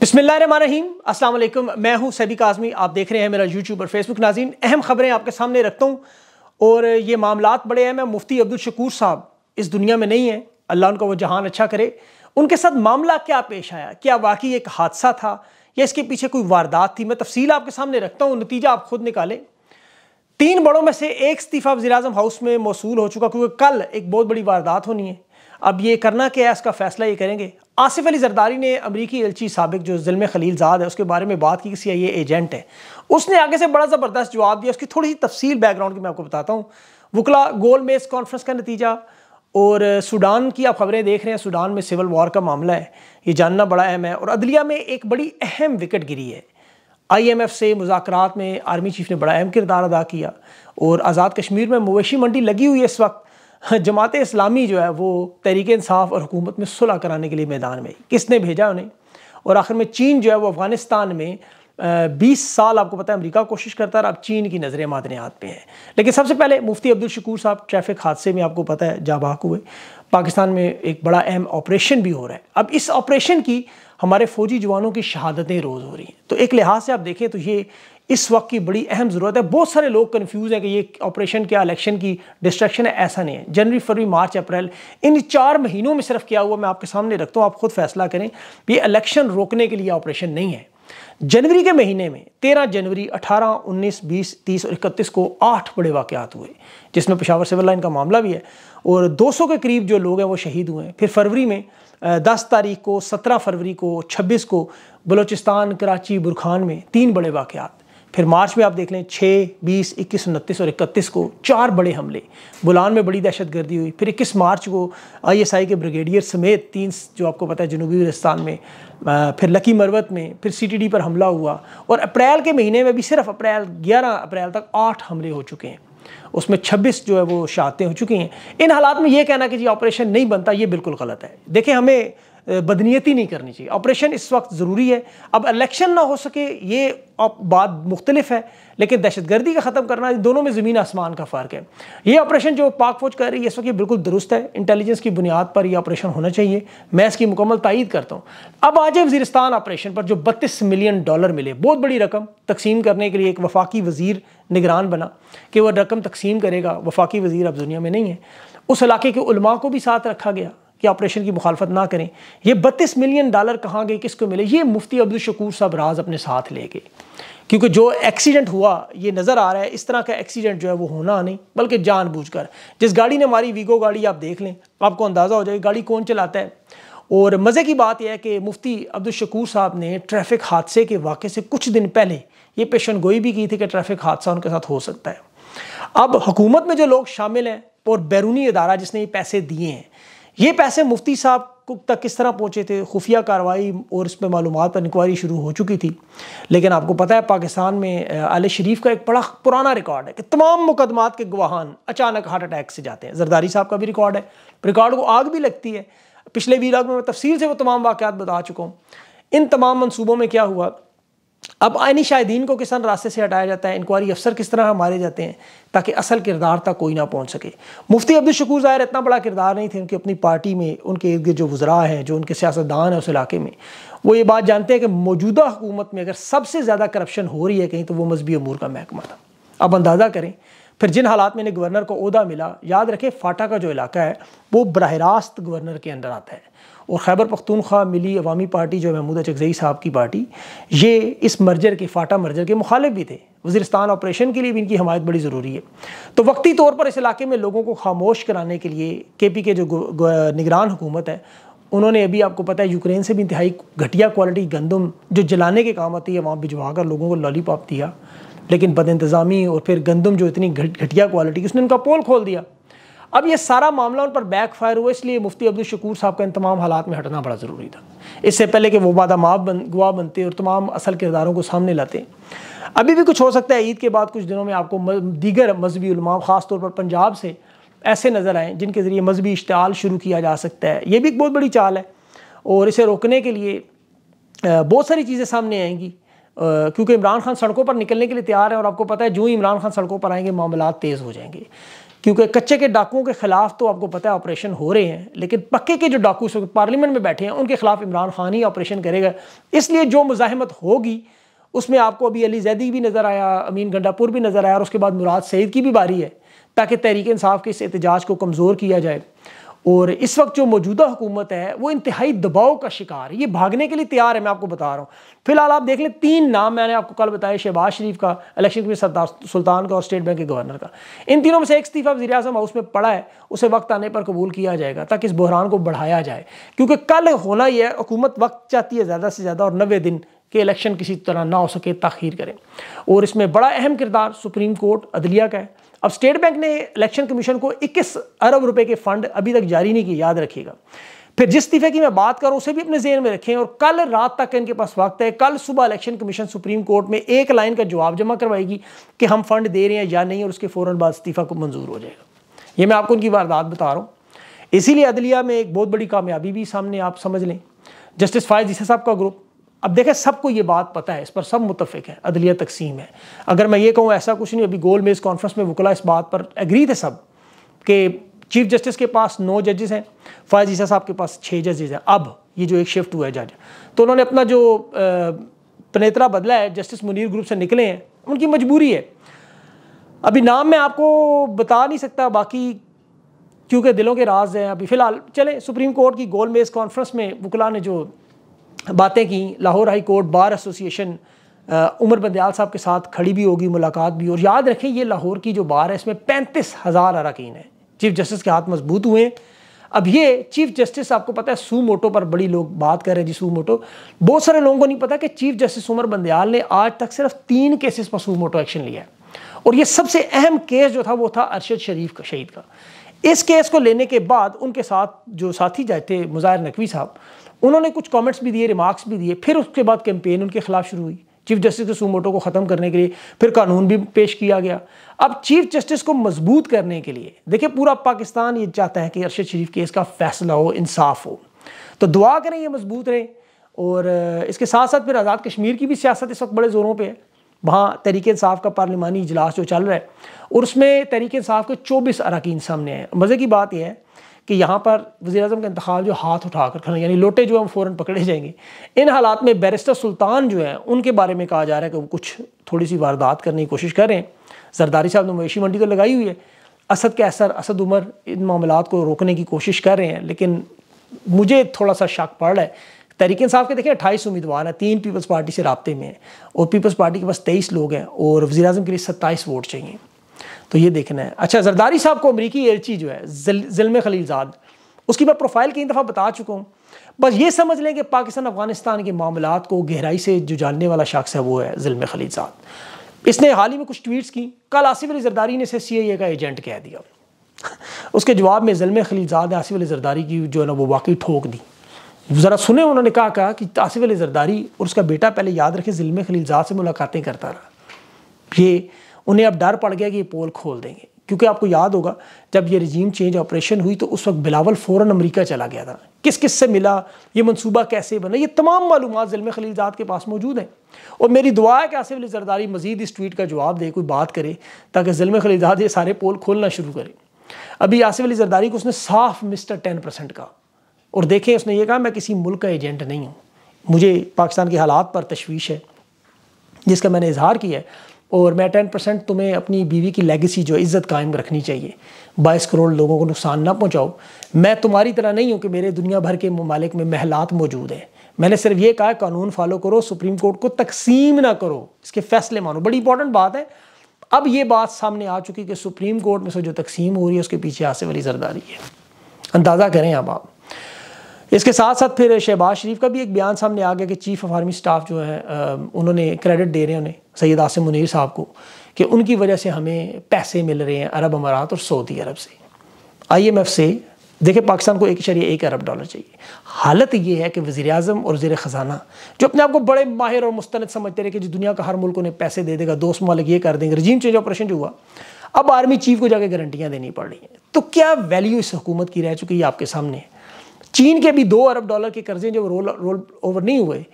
बिस्मिल्लाहिर्रहमानिर्रहीम अस्सलाम वालेकुम मैं हूं सैदिक आज़मी आप देख रहे हैं मेरा यूट्यूब और फेसबुक नाजीन अहम ख़बरें आपके सामने रखता हूं और ये मामला बड़े अहम हैं मुफ्ती अब्दुल शकूर साहब इस दुनिया में नहीं है अल्लाह उनका वो जहान अच्छा करे उनके साथ मामला क्या पेश आया क्या वाकई एक हादसा था या इसके पीछे कोई वारदात थी मैं तफसील आपके सामने रखता हूँ नतीजा आप खुद निकालें तीन बड़ों में से एक इस्तीफ़ा वजी हाउस में मौसू हो चुका क्योंकि कल एक बहुत बड़ी वारदात होनी है अब ये करना क्या है इसका फैसला ये करेंगे आसिफ अली जरदारी ने अमरीकी एलची सबक जो जिलम खलीलजाद है उसके बारे में बात की किसी सी आई एजेंट है उसने आगे से बड़ा ज़बरदस्त जवाब दिया उसकी थोड़ी सी तफसील बैकग्राउंड की मैं आपको बताता हूँ वकला गोल मेज़ कॉन्फ्रेंस का नतीजा और सूडान की आप खबरें देख रहे हैं सूडान में सिविल वॉर का मामला है ये जानना बड़ा अहम है और अदलिया में एक बड़ी अहम विकेट गिरी है आईएमएफ से मुजाकर में आर्मी चीफ ने बड़ा अहम किरदार अदा किया और आज़ाद कश्मीर में मवेशी मंडी लगी हुई है इस वक्त हाँ, जमात इस्लामी जो है वो तहरीक इंसाफ और हुकूमत में सुलह कराने के लिए मैदान में किसने भेजा उन्हें और आखिर में चीन जो है वो अफ़गानिस्तान में बीस साल आपको पता है अमेरिका कोशिश करता है अब चीन की नज़रें मादनियात पे हैं लेकिन सबसे पहले मुफ्ती अब्दुल शकूर साहब ट्रैफिक हादसे में आपको पता है जाबाक हुए पाकिस्तान में एक बड़ा अहम ऑपरेशन भी हो रहा है अब इस ऑपरेशन की हमारे फौजी जवानों की शहादतें रोज़ हो रही हैं तो एक लिहाज से आप देखें तो ये इस वक्त की बड़ी अहम ज़रूरत है बहुत सारे लोग कन्फ्यूज़ हैं कि ये ऑपरेशन क्या इलेक्शन की डिस्ट्रक्शन है ऐसा नहीं है जनवरी फरवरी मार्च अप्रैल इन चार महीनों में सिर्फ क्या हुआ मैं आपके सामने रखता हूँ आप खुद फैसला करें ये इलेक्शन रोकने के लिए ऑपरेशन नहीं है जनवरी के महीने में तेरह जनवरी अठारह उन्नीस बीस तीस और इकतीस को आठ बड़े वाक़ात हुए जिसमें पेशावर सिविल लाइन का मामला भी है और दो सौ के करीब जो लोग हैं वो शहीद हुए हैं फिर फरवरी में दस तारीख को सत्रह फरवरी को छब्बीस को बलोचिस्तान कराची बुरखान में तीन बड़े वाक़ात फिर मार्च में आप देख लें छः बीस इक्कीस उनतीस और इकतीस को चार बड़े हमले बुलान में बड़ी दहशत गर्दी हुई फिर इक्कीस मार्च को आईएसआई के ब्रिगेडियर समेत तीन जो आपको पता है जनूबी वजस्तान में फिर लकी मरवत में फिर सीटीडी पर हमला हुआ और अप्रैल के महीने में भी सिर्फ अप्रैल ग्यारह अप्रैल तक आठ हमले हो चुके हैं उसमें 26 जो है वो शहादतें हो चुकी हैं इन हालात में ये कहना कि जी ऑपरेशन नहीं बनता ये बिल्कुल गलत है देखें हमें बदनीयती नहीं करनी चाहिए ऑपरेशन इस वक्त ज़रूरी है अब इलेक्शन ना हो सके ये बात मुख्तलिफ है लेकिन दहशतगर्दी का ख़त्म करना दोनों में ज़मीन आसमान का फ़र्क है ये ऑपरेशन जो पाक फौज कर रही है इस वक्त ये बिल्कुल दुरुस्त है इंटेलिजेंस की बुनियाद पर यह ऑपरेशन होना चाहिए मैं इसकी मुकम्मल तइद करता हूँ अब आज जाए वजीरस्तान ऑपरेशन पर जो बत्तीस मिलियन डॉलर मिले बहुत बड़ी रकम तकसीम करने के लिए एक वफाकी वजीर निगरान बना कि वह रकम तकसीम करेगा वफाकी वजीर अब दुनिया में नहीं है उस इलाके के उलमा को भी साथ रखा गया कि ऑपरेशन की मुखालफत ना करें ये बत्तीस मिलियन डॉलर कहाँ गए किसको मिले ये मुफ्ती अब्दुल शकूर साहब राज अपने साथ ले गए क्योंकि जो एक्सीडेंट हुआ ये नज़र आ रहा है इस तरह का एक्सीडेंट जो है वो होना नहीं बल्कि जानबूझकर जिस गाड़ी ने हमारी वीगो गाड़ी आप देख लें आपको अंदाज़ा हो जाएगा गाड़ी कौन चलाता है और मज़े की बात यह है कि मुफ्ती अब्दुल शकूर साहब ने ट्रैफिक हादसे के वाक़े से कुछ दिन पहले ये पेशन गोई भी की थी कि ट्रैफिक हादसा उनके साथ हो सकता है अब हुकूमत में जो लोग शामिल हैं और बैरूनी अदारा जिसने ये पैसे दिए हैं ये पैसे मुफ्ती साहब तक किस तरह पहुँचे थे खुफिया कार्रवाई और इस पर मालूम इंक्वायरी शुरू हो चुकी थी लेकिन आपको पता है पाकिस्तान में आल शरीफ का एक बड़ा पुराना रिकॉर्ड है कि तमाम मुकदमात के गवाहान अचानक हार्ट अटैक से जाते हैं जरदारी साहब का भी रिकॉर्ड है रिकॉर्ड को आग भी लगती है पिछले वीराग में मैं तफसील से वो तमाम वाक़ बता चुका हूँ इन तमाम मनसूबों में क्या हुआ अब आइनी शाहिदीन को किसान रास्ते से हटाया जाता है इंक्वायरी अफसर किस तरह मारे जाते हैं ताकि असल किरदार तक कोई ना पहुंच सके मुफ्ती अब्दुल शकूर ज़ाहिर इतना बड़ा किरदार नहीं थे उनकी अपनी पार्टी में उनके इर्द गिर्द जो वजरा हैं जो उनके सियासतदान हैं उस इलाके में वो ये बात जानते हैं कि मौजूदा हुकूमत में अगर सबसे ज़्यादा करप्शन हो रही है कहीं तो वो मजहबी अमूर का महकमा था अब अंदाज़ा करें फिर जिन हालात में इन्हें गवर्नर को अहदा मिला याद रखें फाटा का जो इलाका है वो बरह रास्त गवर्नर के अंदर आता है और खैबर पख्तूनख्वा मिली अवामी पार्टी जो महमूद चकजई साहब की पार्टी ये इस मर्जर के फाटा मर्जर के मुखालिफ भी थे वजीरस्तान ऑपरेशन के लिए भी इनकी हमायत बड़ी ज़रूरी है तो वक्ती तौर पर इस इलाके में लोगों को खामोश कराने के लिए के पी के जो निगरान हुकूमत है उन्होंने अभी आपको पता है यूक्रेन से भी इंतहाई घटिया क्वालिटी गंदम जो जलाने के काम आती है वहाँ भिजवा कर लोगों को लॉलीपॉप दिया लेकिन बदंतज़ामी और फिर गंदम जो इतनी घटिया क्वालिटी की उसने उनका पोल खोल दिया अब ये सारा मामला उन पर बैक फायर हुआ इसलिए मुफ्ती अब्दुल शकूर साहब का इन तमाम हालात में हटना बड़ा ज़रूरी था इससे पहले कि वो वादा माफ बन गुआ बनते और तमाम असल किरदारों को सामने लाते अभी भी कुछ हो सकता है ईद के बाद कुछ दिनों में आपको दीगर मजहबी तौर पर पंजाब से ऐसे नज़र आएँ जिनके ज़रिए मजहबी इश्ताल शुरू किया जा सकता है ये भी एक बहुत बड़ी चाल है और इसे रोकने के लिए बहुत सारी चीज़ें सामने आएंगी क्योंकि इमरान खान सड़कों पर निकलने के लिए तैयार है और आपको पता है जो ही इमरान खान सड़कों पर आएंगे मामला तेज़ हो जाएंगे क्योंकि कच्चे के डाकुओं के खिलाफ तो आपको पता है ऑपरेशन हो रहे हैं लेकिन पक्के के जो डाकू पार्लियामेंट में बैठे हैं उनके खिलाफ इमरान खान ही ऑपरेशन करेगा इसलिए जो मुजाहमत होगी उसमें आपको अभी अली जैदी भी नज़र आया अमीन गंडापुर भी नज़र आया और उसके बाद मुराद सईद की भी बारी है ताकि तहरीक इंसाफ के इस एहतजाज को कमज़ोर किया जाए और इस वक्त जो मौजूदा हुकूमत है वो इंतहाई दबाव का शिकार है ये भागने के लिए तैयार है मैं आपको बता रहा हूँ फिलहाल आप देख लें तीन नाम मैंने आपको कल बताया शहबाज शरीफ का इलेक्शन कमीशन सुल्तान का और स्टेट बैंक के गवर्नर का इन तीनों में से एक इस्तीफा वजी अजम हाउस में पड़ा है उसे वक्त आने पर कबूल किया जाएगा ताकि इस बहरान को बढ़ाया जाए क्योंकि कल होना है हुकूमत वक्त चाहती है ज़्यादा से ज़्यादा और नबे दिन कि इलेक्शन किसी तरह ना हो सके तखीर करें और इसमें बड़ा अहम किरदार सुप्रीम कोर्ट अदलिया का है अब स्टेट बैंक ने इलेक्शन कमीशन को 21 अरब रुपए के फंड अभी तक जारी नहीं किए याद रखिएगा फिर जिस इस्तीफे की मैं बात करूं उसे भी अपने जेहन में रखें और कल रात तक इनके पास वक्त है कल सुबह इलेक्शन कमीशन सुप्रीम कोर्ट में एक लाइन का जवाब जमा करवाएगी कि हम फंड दे रहे हैं या नहीं और उसके फ़ौरन बाद इस्तीफ़ा को मंजूर हो जाएगा ये मैं आपको उनकी वारदात बता रहा हूँ इसीलिए अदलिया में एक बहुत बड़ी कामयाबी भी सामने आप समझ लें जस्टिस फायज जीसा साहब का ग्रुप अब देखें सबको ये बात पता है इस पर सब मुतफिक है अदलिया तकसीम है अगर मैं ये कहूँ ऐसा कुछ नहीं अभी गोल मेज़ कॉन्फ्रेंस में वकला इस बात पर एग्री थे सब कि चीफ जस्टिस के पास नौ जजेस हैं फायज ईसा साहब के पास छः जजेस हैं अब ये जो एक शिफ्ट हुआ है जज तो उन्होंने अपना जो पनेतरा बदला है जस्टिस मुनीर ग्रुप से निकले हैं उनकी मजबूरी है अभी नाम मैं आपको बता नहीं सकता बाकी क्योंकि दिलों के राज हैं अभी फ़िलहाल चले सुप्रीम कोर्ट की गोल मेज़ कॉन्फ्रेंस में वकला ने जो बातें की Lahore High Court Bar Association Umar Bandial sahab के साथ खड़ी भी होगी मुलाकात भी और याद रखें ये लाहौर की जो बार है इसमें पैंतीस हज़ार अरकान है चीफ जस्टिस के हाथ मजबूत हुए हैं अब ये चीफ जस्टिस आपको पता है सू मोटो पर बड़ी लोग बात कर रहे हैं जी सू मोटो बहुत सारे लोगों को नहीं पता कि चीफ जस्टिस उमर बंदयाल ने आज तक सिर्फ तीन केसेस पर सू मोटो एक्शन लिया है और ये सबसे अहम केस जो था वो था अरशद शरीफ का शहीद का इस केस को लेने के बाद उनके साथ जो साथी जाए थे मुजाहिर नकवी साहब उन्होंने कुछ कमेंट्स भी दिए रिमार्क्स भी दिए फिर उसके बाद कैंपेन उनके खिलाफ शुरू हुई चीफ जस्टिस के सूमोटो को ख़त्म करने के लिए फिर कानून भी पेश किया गया अब चीफ जस्टिस को मजबूत करने के लिए देखिए पूरा पाकिस्तान ये चाहता है कि अरशद शरीफ केस का फैसला हो इंसाफ हो तो दुआ करें ये मजबूत रहें और इसके साथ साथ फिर आज़ाद कश्मीर की भी सियासत इस वक्त बड़े ज़ोरों पर है वहाँ तहरीक इसाफ़ का पार्लिमानी इजलास जो चल रहा है और उसमें तहरीक इसाफ़ के चौबीस अरकान सामने आए मज़े की बात यह है कि यहाँ पर वजी अजम का इंतखाब जो हाथ उठा कर खड़ा यानी लोटे जो हम फ़ौर पकड़े जाएंगे इन हालात में बैरिस्टर सुल्तान जो है उनके बारे में कहा जा रहा है कि वो कुछ थोड़ी सी वारदात करने की कोशिश कर रहे हैं जरदारी साहब ने मवेशी मंडी तो लगाई हुई है असद के असर असद उमर इन मामला को रोकने की कोशिश कर रहे हैं लेकिन मुझे थोड़ा सा शक पड़ रहा है तहरीक इंसाफ के देखें अट्ठाईस उम्मीदवार हैं तीन पीपल्स पार्टी से रबते में हैं और पीपल्स पार्टी के पास तेईस लोग हैं और वजी अजम के लिए सत्ताईस वोट चाहिए तो ये देखना है अच्छा जरदारी साहब को अमरीकी एलची जो है जिलम खलीलजाद उसकी मैं प्रोफाइल कई दफ़ा बता चुका हूँ बस ये समझ लें कि पाकिस्तान अफगानिस्तान के मामला को गहराई से जो जानने वाला शख्स है वो है जिलम खलीलजाद इसने हाल ही में कुछ ट्वीट्स की कल आसिफ अली जरदारी ने इसे सी आई ए का एजेंट कह दिया उसके जवाब में जलम खलीलजाद ने आसिफ अली जरदारी की जो है ना वो वाकई ठोक दी ज़रा सुने उन्होंने कहा कहा कि आसिफ अली जरदारी और उसका बेटा पहले याद रखे जिलम खलीलजाद से मुलाकातें करता रहा ये उन्हें अब डर पड़ गया कि ये पोल खोल देंगे क्योंकि आपको याद होगा जब ये रिजीम चेंज ऑपरेशन हुई तो उस वक्त बिलावल फ़ौरन अमेरिका चला गया था किस किस से मिला ये मनसूबा कैसे बना ये तमाम मालूम ज़िलम खलीलजात के पास मौजूद हैं और मेरी दुआ है कि आसिफ अली जरदारी मजीद इस ट्वीट का जवाब दे कोई बात करे ताकि ज़िलम खलीलजात ये सारे पोल खोलना शुरू करें अभी आसिफ अली जरदारी को उसने साफ मिस्टर टेन परसेंट कहा और देखें उसने ये कहा मैं किसी मुल्क का एजेंट नहीं हूँ मुझे पाकिस्तान के हालात पर तशवीश है जिसका मैंने इजहार किया है और मैं टेन परसेंट तुम्हें अपनी बीवी की लेगेसी जो इज़्ज़त कायम रखनी चाहिए बाईस करोड़ लोगों को नुकसान ना पहुँचाओ मैं तुम्हारी तरह नहीं हूँ कि मेरे दुनिया भर के ममालिक में महलात मौजूद हैं मैंने सिर्फ ये कहा कानून फॉलो करो सुप्रीम कोर्ट को तकसीम ना करो इसके फैसले मानो बड़ी इंपॉर्टेंट बात है अब ये बात सामने आ चुकी कि सुप्रीम कोर्ट में से जो तकसीम हो रही है उसके पीछे आसे वाली जरदारी है अंदाज़ा करें अब आप इसके साथ साथ फिर शहबाज शरीफ का भी एक बयान सामने आ गया कि चीफ ऑफ आर्मी स्टाफ जो है उन्होंने क्रेडिट दे रहे हैं उन्हें सैयद आसिम मुनीर साहब को कि उनकी वजह से हमें पैसे मिल रहे हैं अरब अमारात और सऊदी अरब से आईएमएफ से देखिए पाकिस्तान को एक शरिया एक अरब डॉलर चाहिए हालत ये है कि वज़ी अजम और वज़ी ख़जाना जो अपने आप को बड़े माहिर और मुस्तंद समझते रहे कि जो दुनिया का हर मुल्क उन्हें पैसे दे देगा दोस्त मालिक ये कर देंगे रजीम चेंज ऑपरेशन जो हुआ अब आर्मी चीफ को जाके गारंटियाँ देनी पड़ रही हैं तो क्या वैल्यू इस हुकूमत की रह चुकी है आपके सामने है चीन के भी दो अरब डॉलर के कर्जे जो रोल रोल ओवर नहीं हुए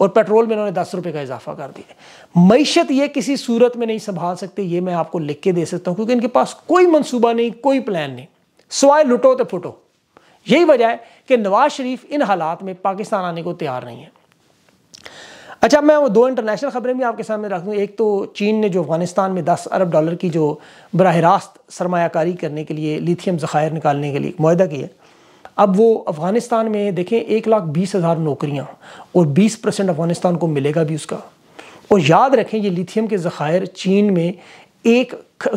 और पेट्रोल में इन्होंने दस रुपये का इजाफा कर दिया मीशत ये किसी सूरत में नहीं संभाल सकते ये मैं आपको लिख के दे सकता हूँ क्योंकि इनके पास कोई मनसूबा नहीं कोई प्लान नहीं सवाए लुटो तो फुटो यही वजह है कि नवाज शरीफ इन हालात में पाकिस्तान आने को तैयार नहीं है अच्छा मैं वो दो इंटरनेशनल खबरें भी आपके सामने रख दूँ एक तो चीन ने जो अफगानिस्तान में 10 अरब डॉलर की जो बरह रास्त सरमाकारी करने के लिए लिथियम ज़ख़ायर निकालने के लिए माहा किया अब वो अफ़गानिस्तान में देखें एक लाख बीस हज़ार नौकरियाँ और बीस परसेंट अफ़गानिस्तान को मिलेगा भी उसका और याद रखें ये लिथियम के ज़ख़ायर चीन में एक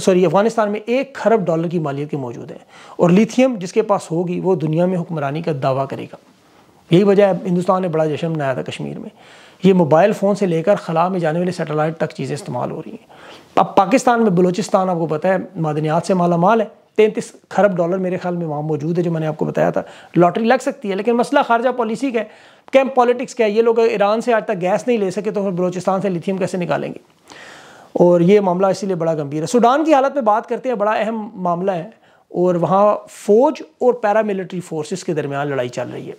सॉरी अफ़गानिस्तान में एक खरब डॉलर की मालियत के मौजूद है और लिथियम जिसके पास होगी वो दुनिया में हुक्मरानी का दावा करेगा यही वजह है हिंदुस्तान ने बड़ा जश्न मनाया था कश्मीर में ये मोबाइल फ़ोन से लेकर खला में जाने वाले सेटेलाइट तक चीज़ें इस्तेमाल हो रही हैं अब पाकिस्तान में बलूचिस्तान आपको पता है मादनियात से माला माल है तैंतीस खरब डॉलर मेरे ख्याल में वहाँ मौजूद है जो मैंने आपको बताया था लॉटरी लग सकती है लेकिन मसला खारजा पॉलिसी का है पॉलिटिक्स का है ये लोग ईरान से आज तक गैस नहीं ले सके तो फिर बलोचिस्तान से लिथियम कैसे निकालेंगे और ये मामला इसीलिए बड़ा गंभीर है सूडान की हालत पर बात करते हैं बड़ा अहम मामला है और वहाँ फ़ौज और पैरामिलिट्री फोर्सेस के दरमियान लड़ाई चल रही है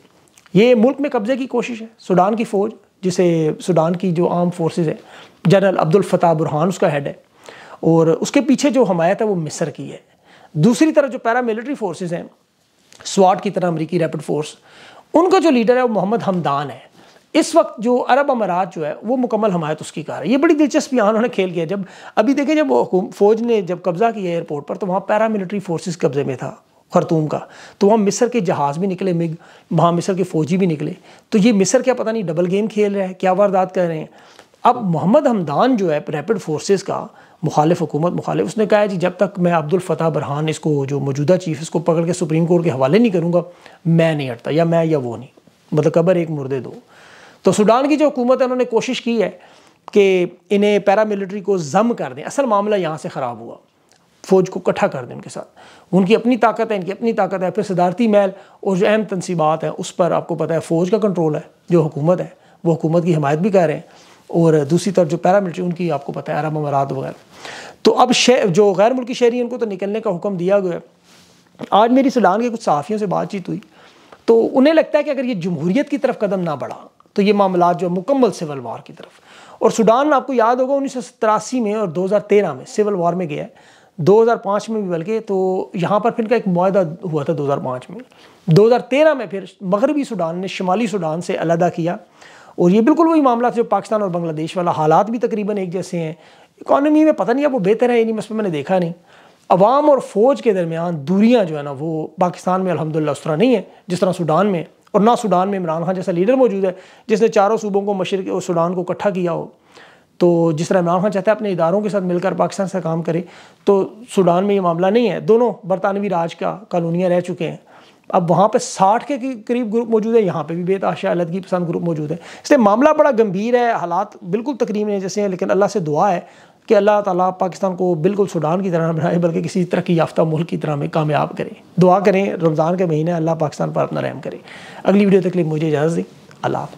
ये मुल्क में कब्ज़े की कोशिश है सूडान की फ़ौज जिसे सूडान की जो आर्म फोर्सेस है जनरल अब्दुल फताह बुरहान उसका हेड है और उसके पीछे जो हमायत है वो मिस्र की है दूसरी तरफ जो पैरामिलिट्री फोर्सेज हैं स्वाट की तरह अमरीकी रैपिड फोर्स उनका जो लीडर है वो मोहम्मद हमदान है इस वक्त जो अरब अमारात जो है वो मुकम्मल हमायत उसकी कार है ये बड़ी दिलचस्प यहाँ उन्होंने खेल किया जब अभी देखें जब फौज ने जब कब्ज़ा किया एयरपोर्ट पर तो वहाँ पैरामिलिट्री फोर्सेज कब्ज़े में था खरतूम का तो वहाँ मिस्र के जहाज़ भी निकले मिग वहाँ मिस्र के फ़ौजी भी निकले तो ये मिस्र क्या पता नहीं डबल गेम खेल रहे हैं क्या वारदात कर रहे हैं अब मोहम्मद हमदान जो है रैपिड फोर्सेस का मुखालिफ हुकूमत मुखालिफ उसने कहा है जी जब तक मैं अब्दुल फ़तह बरहान इसको जो मौजूदा चीफ इसको पकड़ के सुप्रीम कोर्ट के हवाले नहीं करूँगा मैं नहीं हटता या मैं या वो नहीं मतलब कबर एक मुर्दे दो तो सूडान की जो हुकूमत है उन्होंने कोशिश की है कि इन्हें पैरामिलिट्री को जम कर दें असल मामला यहाँ से ख़राब हुआ फ़ौज को इकट्ठा कर दें उनके साथ उनकी अपनी ताकत है इनकी अपनी ताकत है फिर सदारती महल और जो अहम तनसीबात हैं उस पर आपको पता है फ़ौज का कंट्रोल है जो हुकूमत है वो हुकूमत की हमायत भी कर रहे हैं और दूसरी तरफ जो पैरामिलिट्री उनकी आपको पता है अरब अमारात वगैरह तो अब जो गैर मुल्की शहरी उनको तो निकलने का हुक्म दिया गया आज मेरी सूडान के कुछ सहाफ़ियों से बातचीत हुई तो उन्हें लगता है कि अगर ये जमहूरीत की तरफ कदम ना बढ़ा तो ये मामला जो मुकम्मल सिविल वार की तरफ और सूडान आपको याद होगा उन्नीस सौ सतासी में और दो हज़ार तेरह में सिविल वार में गया हज़ार 2005 में भी बल्कि तो यहाँ पर फिर इनका एक माहा हुआ था 2005 में 2013 में फिर मगरबी सूडान ने शुमाली सूडान से अलहदा किया और ये बिल्कुल वही मामला जो पाकिस्तान और बांग्लादेश वाला हालात भी तकरीबन एक जैसे हैं इकानमी में पता नहीं अब वो बेहतर है या नहीं मस मैंने देखा नहीं अवाम और फ़ौज के दरमियान दूरियाँ जो है ना वो पाकिस्तान में अलहमदिल्ला उस तरह नहीं है जिस तरह सूडान में और ना सूडान में इमरान खान जैसा लीडर मौजूद है जिसने चारों सूबों को मशर और सूडान को इकट्ठा किया हो तो जिस तरह इमरान खान चाहता है अपने इदारों के साथ मिलकर पाकिस्तान से काम करे तो सूडान में ये मामला नहीं है दोनों बरतानवी राज का कॉलोनियाँ रह चुके हैं अब वहाँ पर साठ के करीब ग्रुप मौजूद है यहाँ पर भी बेताशा अलदगी पसंद ग्रुप मौजूद है इसलिए मामला बड़ा गंभीर है हालात बिल्कुल तकरीबन जैसे हैं लेकिन अल्लाह से दुआ है कि अल्लाह ताला पाकिस्तान को बिल्कुल सूडान की तरह बनाए बल्कि किसी तरक्की याफ्ता मुल्क की तरह में कामयाब करें दुआ करें रमज़ान के महीने अल्लाह पाकिस्तान पर अपना रहम करें अगली वीडियो तक लिए मुझे इजाज़त दें अल्लाह